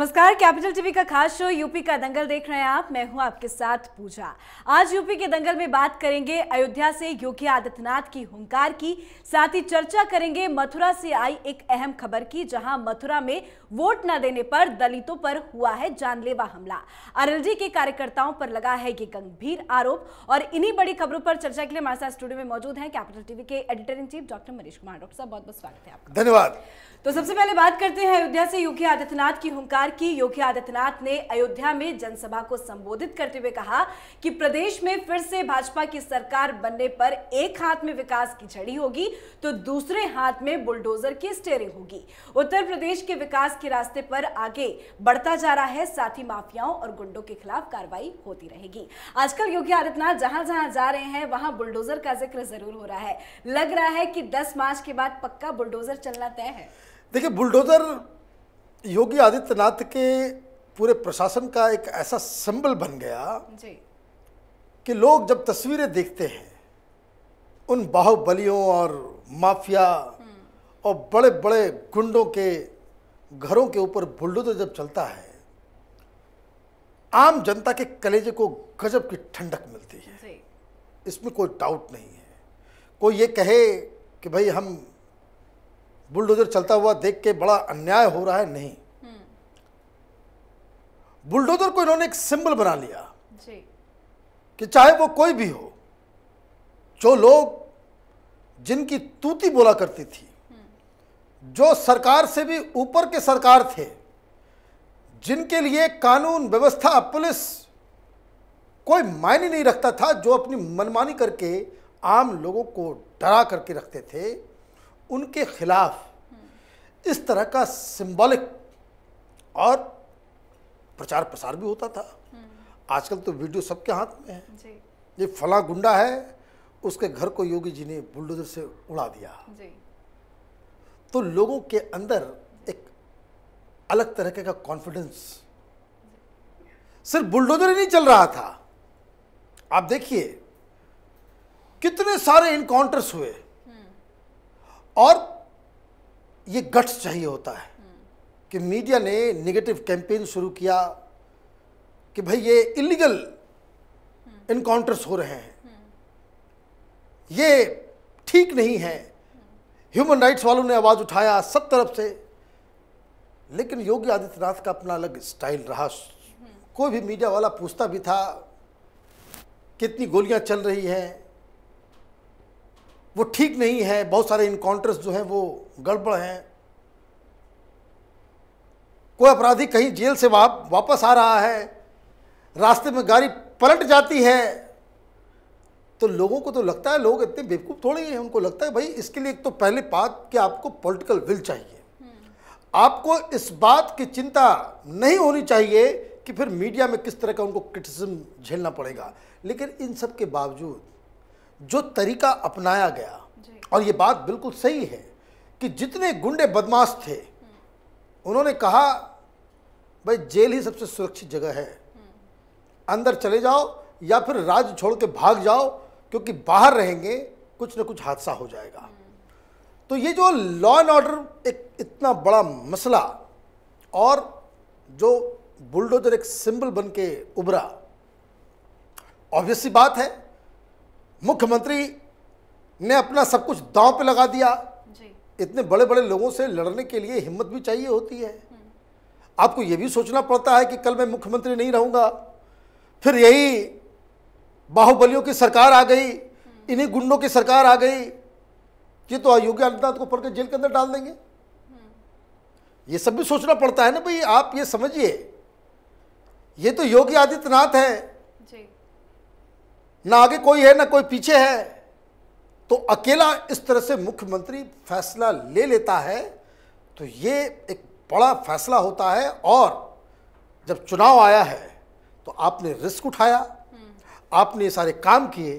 नमस्कार capital TV का खास शो यूपी का दंगल देख रहे हैं आप मैं हूं आपके साथ पूजा आज यूपी के दंगल में बात करेंगे अयोध्या से योगी आदित्यनाथ की हुंकार की साथ ही चर्चा करेंगे मथुरा से आई एक अहम खबर की जहां मथुरा में वोट न देने पर दलितों पर हुआ है जानलेवा हमला आरएलडी के कार्यकर्ताओं पर लगा है ये गंभीर आरोप और इन्हीं बड़ी खबरों पर चर्चा के लिए हमारे साथ स्टूडियो में मौजूद है कैपिटल टीवी के editor in chief doctor Manish Kumar doctor साहब बहुत बहुत स्वागत है आपका धन्यवाद तो सबसे पहले बात करते हैं अयोध्या से योगी आदित्यनाथ की हुंकार की योगी आदित्यनाथ ने अयोध्या में जनसभा को संबोधित करते हुए कहा कि प्रदेश में फिर से भाजपा की सरकार बनने पर एक हाथ में विकास की झड़ी होगी तो दूसरे हाथ में बुलडोजर की स्टेयरिंग होगी उत्तर प्रदेश के विकास के रास्ते पर आगे बढ़ता जा रहा है साथ ही माफियाओं और गुंडों के खिलाफ कार्रवाई होती रहेगी आजकल योगी आदित्यनाथ जहां जहां जा रहे हैं वहां बुलडोजर का जिक्र जरूर हो रहा है लग रहा है कि दस मार्च के बाद पक्का बुलडोजर चलना तय है देखिए बुलडोज़र योगी आदित्यनाथ के पूरे प्रशासन का एक ऐसा सिंबल बन गया जी। कि लोग जब तस्वीरें देखते हैं उन बाहुबलियों और माफिया हम्म। और बड़े बड़े गुंडों के घरों के ऊपर बुलडोजर जब चलता है आम जनता के कलेजे को गजब की ठंडक मिलती है इसमें कोई डाउट नहीं है कोई ये कहे कि भाई हम बुलडोजर चलता हुआ देख के बड़ा अन्याय हो रहा है नहीं बुलडोजर को इन्होंने एक सिंबल बना लिया जी। कि चाहे वो कोई भी हो जो लोग जिनकी तूती बोला करती थी जो सरकार से भी ऊपर के सरकार थे जिनके लिए कानून व्यवस्था पुलिस कोई मायने नहीं रखता था जो अपनी मनमानी करके आम लोगों को डरा करके रखते थे उनके खिलाफ इस तरह का सिंबॉलिक और प्रचार प्रसार भी होता था आजकल तो वीडियो सबके हाथ में है ये फला गुंडा है उसके घर को योगी जी ने बुलडोजर से उड़ा दिया तो लोगों के अंदर एक अलग तरह का कॉन्फिडेंस सिर्फ बुलडोजर ही नहीं चल रहा था आप देखिए कितने सारे इनकाउंटर्स हुए और ये गट्स चाहिए होता है कि मीडिया ने निगेटिव कैंपेन शुरू किया कि भाई ये इलीगल इनकाउंटर्स हो रहे हैं ये ठीक नहीं है ह्यूमन राइट्स वालों ने आवाज़ उठाया सब तरफ से लेकिन योगी आदित्यनाथ का अपना अलग स्टाइल रहा कोई भी मीडिया वाला पूछता भी था कितनी गोलियां चल रही हैं वो ठीक नहीं है बहुत सारे इनकाउंटर्स जो हैं वो गड़बड़ हैं कोई अपराधी कहीं जेल से वाप वापस आ रहा है रास्ते में गाड़ी पलट जाती है तो लोगों को तो लगता है लोग इतने बेवकूफ़ थोड़े हैं उनको लगता है भाई इसके लिए एक तो पहले बात कि आपको पॉलिटिकल विल चाहिए हम्म। आपको इस बात की चिंता नहीं होनी चाहिए कि फिर मीडिया में किस तरह का उनको क्रिटिसिज्म झेलना पड़ेगा लेकिन इन सब के बावजूद जो तरीका अपनाया गया और ये बात बिल्कुल सही है कि जितने गुंडे बदमाश थे उन्होंने कहा भाई जेल ही सबसे सुरक्षित जगह है अंदर चले जाओ या फिर राज्य छोड़ के भाग जाओ क्योंकि बाहर रहेंगे कुछ ना कुछ हादसा हो जाएगा तो ये जो लॉ एंड ऑर्डर एक इतना बड़ा मसला और जो बुलडोजर एक सिंबल बन के उभरा ऑब्वियसली बात है मुख्यमंत्री ने अपना सब कुछ दांव पे लगा दिया जी। इतने बड़े बड़े लोगों से लड़ने के लिए हिम्मत भी चाहिए होती है हम्म। आपको ये भी सोचना पड़ता है कि कल मैं मुख्यमंत्री नहीं रहूँगा फिर यही बाहुबलियों की सरकार आ गई हम्म। इन्हीं गुंडों की सरकार आ गई ये तो योगी आदित्यनाथ को पढ़ के जेल के अंदर डाल देंगे हम्म। ये सब भी सोचना पड़ता है ना भाई आप ये समझिए ये तो योगी आदित्यनाथ है ना आगे कोई है ना कोई पीछे है तो अकेला इस तरह से मुख्यमंत्री फैसला ले लेता है तो ये एक बड़ा फैसला होता है और जब चुनाव आया है तो आपने रिस्क उठाया आपने ये सारे काम किए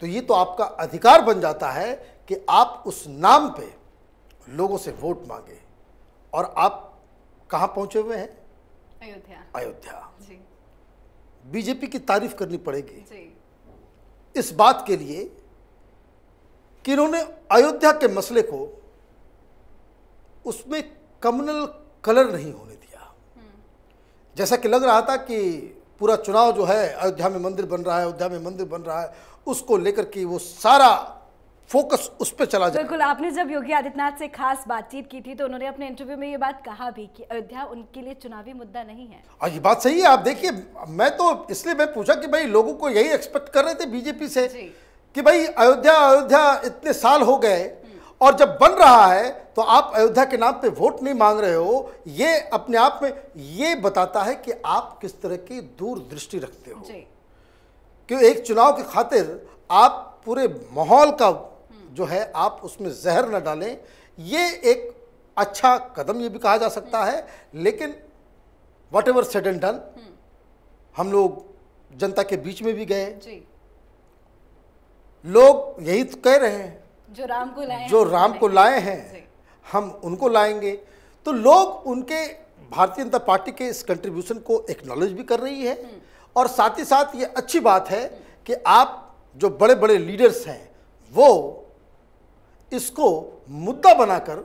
तो ये तो आपका अधिकार बन जाता है कि आप उस नाम पे लोगों से वोट मांगे और आप कहाँ पहुंचे हुए हैं अयोध्या अयोध्या बीजेपी की तारीफ करनी पड़ेगी इस बात के लिए कि इन्होंने अयोध्या के मसले को उसमें कम्युनल कलर नहीं होने दिया जैसा कि लग रहा था कि पूरा चुनाव जो है अयोध्या में मंदिर बन रहा है अयोध्या में मंदिर बन रहा है उसको लेकर के वो सारा फोकस उस पर चला जाए बिल्कुल आपने जब योगी आदित्यनाथ से खास बातचीत की थी तो उन्होंने अपने इंटरव्यू में ये बात कहा भी कि अयोध्या उनके लिए चुनावी मुद्दा नहीं है और ये बात सही है आप देखिए मैं तो इसलिए मैं पूछा कि भाई लोगों को यही एक्सपेक्ट कर रहे थे बीजेपी से कि भाई अयोध्या अयोध्या इतने साल हो गए और जब बन रहा है तो आप अयोध्या के नाम पर वोट नहीं मांग रहे हो ये अपने आप में ये बताता है कि आप किस तरह की दूरदृष्टि रखते हो क्यों एक चुनाव की खातिर आप पूरे माहौल का जो है आप उसमें जहर न डालें ये एक अच्छा कदम ये भी कहा जा सकता है लेकिन whatever said and done हम लोग जनता के बीच में भी गए लोग यही तो कह रहे हैं जो राम को लाए जो राम को लाए हैं हम उनको लाएंगे तो लोग उनके भारतीय जनता पार्टी के इस कंट्रीब्यूशन को एक्नॉलेज भी कर रही है हम्म। और साथ ही साथ ये अच्छी बात है कि आप जो बड़े बड़े लीडर्स हैं वो इसको मुद्दा बनाकर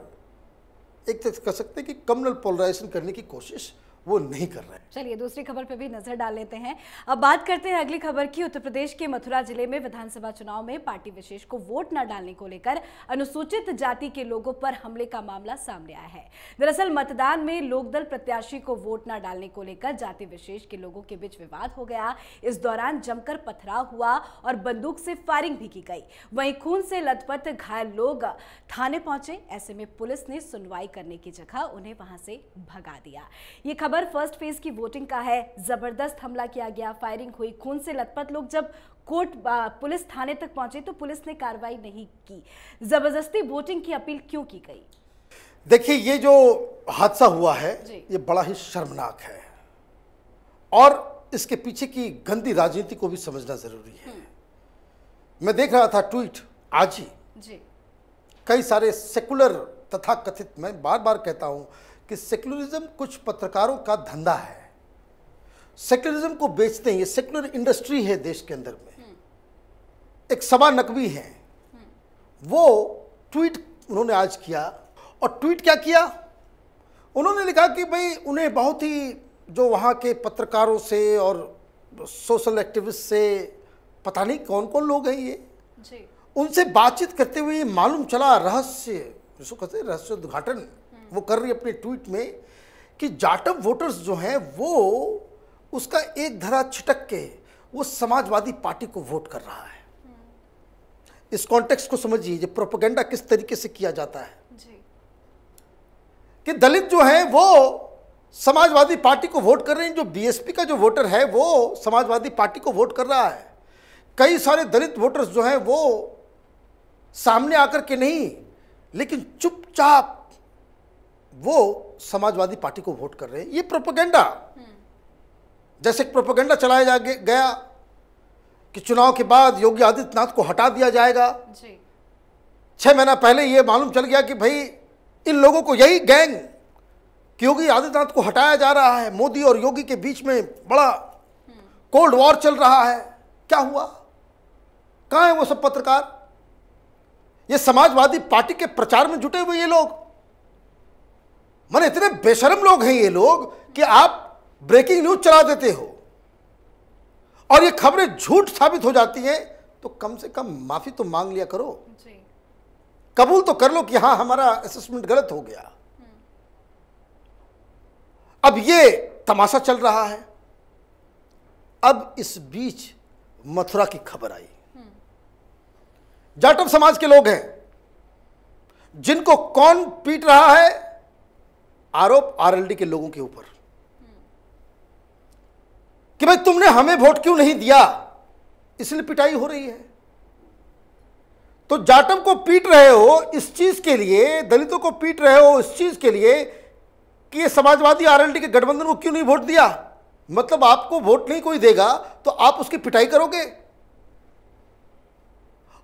एक तरह कह सकते हैं कि कम्युनल पोलराइजेशन करने की कोशिश वो नहीं कर रहे चलिए दूसरी खबर पर भी नजर डाल लेते हैं अब बात करते हैं अगली खबर की उत्तर प्रदेश के मथुरा जिले में विधानसभा चुनाव में पार्टी विशेष को वोट न डालने को लेकर अनुसूचित जाति के लोगों पर हमले का मामला सामने आया है दरअसल मतदान में लोकदल प्रत्याशी को वोट न डालने को लेकर जाति विशेष के लोगों के बीच विवाद हो गया इस दौरान जमकर पथराव हुआ और बंदूक से फायरिंग भी की गई वही खून से लथपथ घायल लोग थाने पहुंचे ऐसे में पुलिस ने सुनवाई करने की जगह उन्हें वहां से भगा दिया ये खबर खबर फर्स्ट फेज की वोटिंग का है जबरदस्त हमला किया गया फायरिंग हुई खून से लथपथ लोग जब कोर्ट पुलिस थाने तक पहुंचे तो पुलिस ने कार्रवाई नहीं की जबरदस्ती वोटिंग की अपील क्यों की गई देखिए ये जो हादसा हुआ है ये बड़ा ही शर्मनाक है और इसके पीछे की गंदी राजनीति को भी समझना जरूरी है हम्म। मैं देख रहा था ट्वीट आज ही कई सारे सेकुलर तथा कथित मैं बार बार कहता हूं कि सेक्युलरिज्म कुछ पत्रकारों का धंधा है सेक्युलरिज्म को बेचते हैं ये सेक्युलर इंडस्ट्री है देश के अंदर में हम्म। एक सभा नकवी है हम्म। वो ट्वीट उन्होंने आज किया और ट्वीट क्या किया उन्होंने लिखा कि भाई उन्हें बहुत ही जो वहाँ के पत्रकारों से और सोशल एक्टिविस्ट से पता नहीं कौन कौन लोग हैं ये जी। उनसे बातचीत करते हुए मालूम चला रहस्य जिसको कहते हैं रहस्य उद्घाटन वो कर रही अपने ट्वीट में कि जाटव वोटर्स जो हैं वो उसका एक धरा छिटक के वो समाजवादी पार्टी को वोट कर रहा है इस कॉन्टेक्स्ट को समझिए प्रोपोगेंडा किस तरीके से किया जाता है जी। कि दलित जो है वो समाजवादी पार्टी को वोट कर रहे हैं जो बीएसपी का जो वोटर है वो समाजवादी पार्टी को वोट कर रहा है कई सारे दलित वोटर्स जो हैं वो सामने आकर के नहीं लेकिन चुपचाप वो समाजवादी पार्टी को वोट कर रहे हैं ये प्रोपोगेंडा जैसे प्रोपोगेंडा चलाया जा गया कि चुनाव के बाद योगी आदित्यनाथ को हटा दिया जाएगा छह महीना पहले ये मालूम चल गया कि भाई इन लोगों को यही गैंग कि योगी आदित्यनाथ को हटाया जा रहा है मोदी और योगी के बीच में बड़ा कोल्ड वॉर चल रहा है क्या हुआ कहाँ है वो सब पत्रकार ये समाजवादी पार्टी के प्रचार में जुटे हुए ये लोग मैंने इतने बेशरम लोग हैं ये लोग कि आप ब्रेकिंग न्यूज चला देते हो और ये खबरें झूठ साबित हो जाती हैं तो कम से कम माफी तो मांग लिया करो कबूल तो कर लो कि हां हमारा असेसमेंट गलत हो गया हम्म। अब ये तमाशा चल रहा है अब इस बीच मथुरा की खबर आई हम्म। जाटव समाज के लोग हैं जिनको कौन पीट रहा है आरोप आरएलडी के लोगों के ऊपर कि भाई तुमने हमें वोट क्यों नहीं दिया इसलिए पिटाई हो रही है तो जाटम को पीट रहे हो इस चीज के लिए दलितों को पीट रहे हो इस चीज के लिए कि ये समाजवादी आरएलडी के गठबंधन को क्यों नहीं वोट दिया मतलब आपको वोट नहीं कोई देगा तो आप उसकी पिटाई करोगे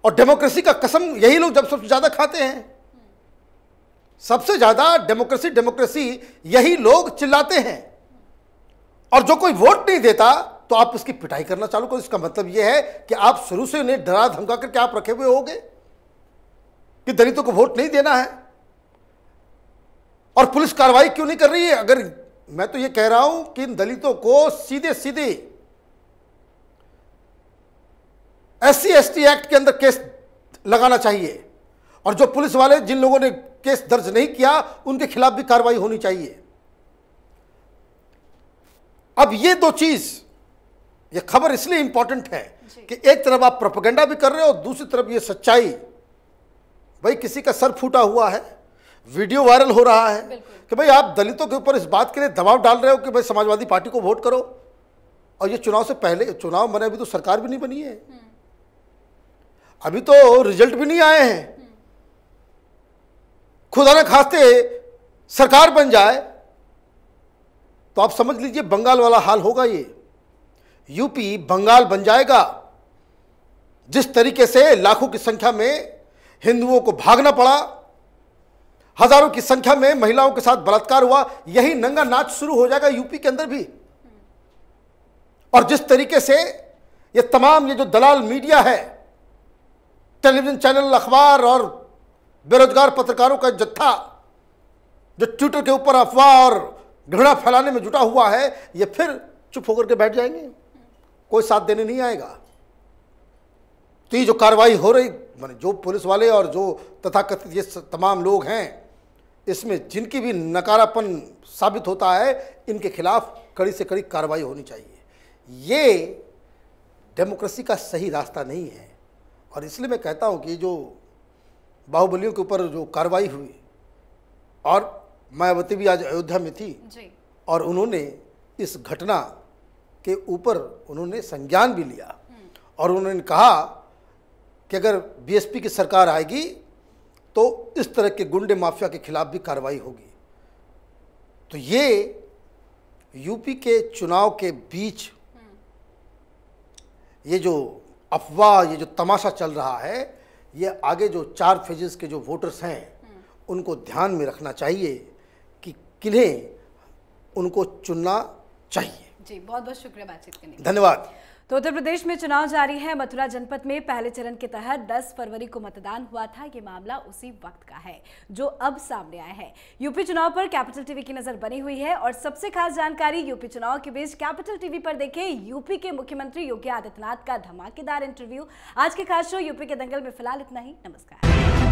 और डेमोक्रेसी का कसम यही लोग जब सबसे ज्यादा खाते हैं सबसे ज्यादा डेमोक्रेसी डेमोक्रेसी यही लोग चिल्लाते हैं और जो कोई वोट नहीं देता तो आप उसकी पिटाई करना चालू करो इसका मतलब यह है कि आप शुरू से उन्हें डरा धमका करके आप रखे हुए होंगे कि दलितों को वोट नहीं देना है और पुलिस कार्रवाई क्यों नहीं कर रही है अगर मैं तो यह कह रहा हूं कि इन दलितों को सीधे सीधे एस सी एक्ट के अंदर केस लगाना चाहिए और जो पुलिस वाले जिन लोगों ने केस दर्ज नहीं किया उनके खिलाफ भी कार्रवाई होनी चाहिए अब ये दो चीज ये खबर इसलिए इंपॉर्टेंट है कि एक तरफ आप प्रोपगेंडा भी कर रहे हो दूसरी तरफ ये सच्चाई भाई किसी का सर फूटा हुआ है वीडियो वायरल हो रहा है कि भाई आप दलितों के ऊपर इस बात के लिए दबाव डाल रहे हो कि भाई समाजवादी पार्टी को वोट करो और ये चुनाव से पहले चुनाव बने अभी तो सरकार भी नहीं बनी है हम्म। अभी तो रिजल्ट भी नहीं आए हैं खुदा न खास्ते सरकार बन जाए तो आप समझ लीजिए बंगाल वाला हाल होगा ये यूपी बंगाल बन जाएगा जिस तरीके से लाखों की संख्या में हिंदुओं को भागना पड़ा हजारों की संख्या में महिलाओं के साथ बलात्कार हुआ यही नंगा नाच शुरू हो जाएगा यूपी के अंदर भी और जिस तरीके से ये तमाम ये जो दलाल मीडिया है टेलीविजन चैनल अखबार और बेरोजगार पत्रकारों का जत्था जो ट्विटर के ऊपर अफवाह और घृणा फैलाने में जुटा हुआ है ये फिर चुप होकर के बैठ जाएंगे कोई साथ देने नहीं आएगा तो ये जो कार्रवाई हो रही मैंने जो पुलिस वाले और जो तथाकथित ये तमाम लोग हैं इसमें जिनकी भी नकारापन साबित होता है इनके खिलाफ कड़ी से कड़ी कार्रवाई होनी चाहिए ये डेमोक्रेसी का सही रास्ता नहीं है और इसलिए मैं कहता हूँ कि जो बाहुबलियों के ऊपर जो कार्रवाई हुई और मायावती भी आज अयोध्या में थी जी। और उन्होंने इस घटना के ऊपर उन्होंने संज्ञान भी लिया हम्म। और उन्होंने कहा कि अगर बीएसपी की सरकार आएगी तो इस तरह के गुंडे माफिया के खिलाफ भी कार्रवाई होगी तो ये यूपी के चुनाव के बीच हम्म। ये जो अफवाह ये जो तमाशा चल रहा है ये आगे जो चार फेजेस के जो वोटर्स हैं उनको ध्यान में रखना चाहिए कि किन्हें उनको चुनना चाहिए जी बहुत बहुत शुक्रिया बातचीत करने धन्यवाद तो उत्तर प्रदेश में चुनाव जारी है मथुरा जनपद में पहले चरण के तहत 10 फरवरी को मतदान हुआ था ये मामला उसी वक्त का है जो अब सामने आया है यूपी चुनाव पर कैपिटल टीवी की नजर बनी हुई है और सबसे खास जानकारी यूपी चुनाव के बीच कैपिटल टीवी पर देखें यूपी के मुख्यमंत्री योगी आदित्यनाथ का धमाकेदार इंटरव्यू आज के खास शो यूपी के दंगल में फिलहाल इतना ही नमस्कार